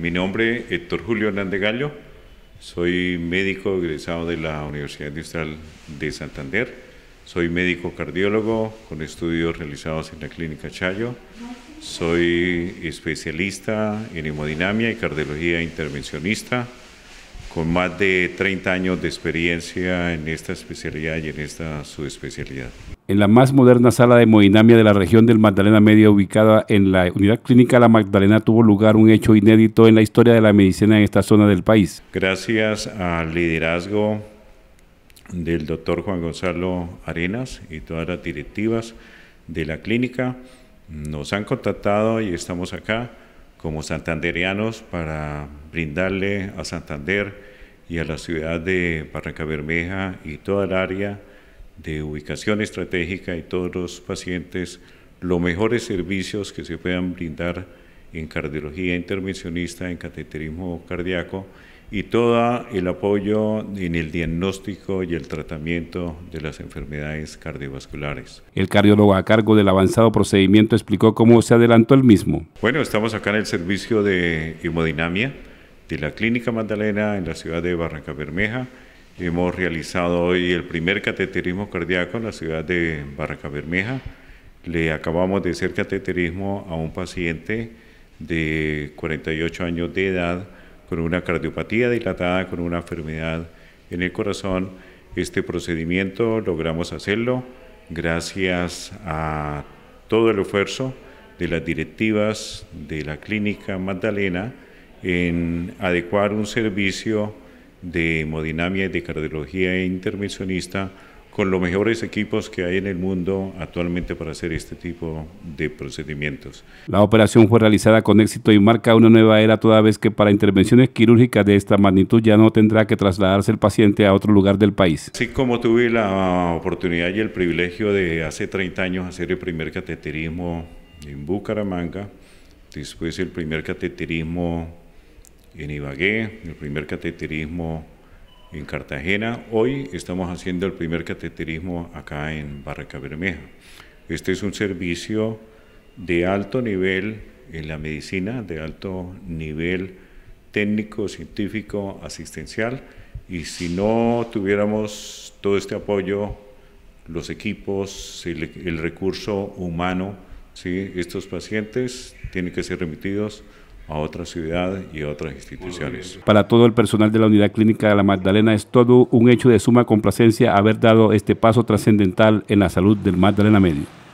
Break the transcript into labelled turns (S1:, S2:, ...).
S1: Mi nombre es Héctor Julio Hernández Gallo, soy médico egresado de la Universidad Industrial de Santander, soy médico cardiólogo con estudios realizados en la Clínica Chayo, soy especialista en hemodinamia y cardiología intervencionista, con más de 30 años de experiencia en esta especialidad y en esta subespecialidad.
S2: En la más moderna sala de hemodinamia de la región del Magdalena Media, ubicada en la Unidad Clínica La Magdalena, tuvo lugar un hecho inédito en la historia de la medicina en esta zona del país.
S1: Gracias al liderazgo del doctor Juan Gonzalo Arenas y todas las directivas de la clínica, nos han contactado y estamos acá como Santanderianos para brindarle a Santander y a la ciudad de Barranca Bermeja y toda el área de ubicación estratégica y todos los pacientes los mejores servicios que se puedan brindar en cardiología intervencionista, en cateterismo cardíaco y todo el apoyo en el diagnóstico y el tratamiento de las enfermedades cardiovasculares.
S2: El cardiólogo a cargo del avanzado procedimiento explicó cómo se adelantó el mismo.
S1: Bueno, estamos acá en el servicio de hemodinamia de la Clínica Magdalena en la ciudad de Barranca Bermeja. Hemos realizado hoy el primer cateterismo cardíaco en la ciudad de Barranca Bermeja. Le acabamos de hacer cateterismo a un paciente de 48 años de edad con una cardiopatía dilatada, con una enfermedad en el corazón. Este procedimiento logramos hacerlo gracias a todo el esfuerzo de las directivas de la clínica Magdalena en adecuar un servicio de hemodinamia y de cardiología intervencionista con los mejores equipos que hay en el mundo actualmente para hacer este tipo de procedimientos.
S2: La operación fue realizada con éxito y marca una nueva era toda vez que para intervenciones quirúrgicas de esta magnitud ya no tendrá que trasladarse el paciente a otro lugar del país.
S1: Así como tuve la oportunidad y el privilegio de hace 30 años hacer el primer cateterismo en Bucaramanga, después el primer cateterismo en Ibagué, el primer cateterismo en Cartagena. Hoy estamos haciendo el primer cateterismo acá en Barraca Bermeja. Este es un servicio de alto nivel en la medicina, de alto nivel técnico, científico, asistencial. Y si no tuviéramos todo este apoyo, los equipos, el, recurso humano, ¿sí? estos pacientes tienen que ser remitidos a otras ciudades y otras instituciones.
S2: Para todo el personal de la Unidad Clínica de la Magdalena es todo un hecho de suma complacencia haber dado este paso trascendental en la salud del Magdalena Medio.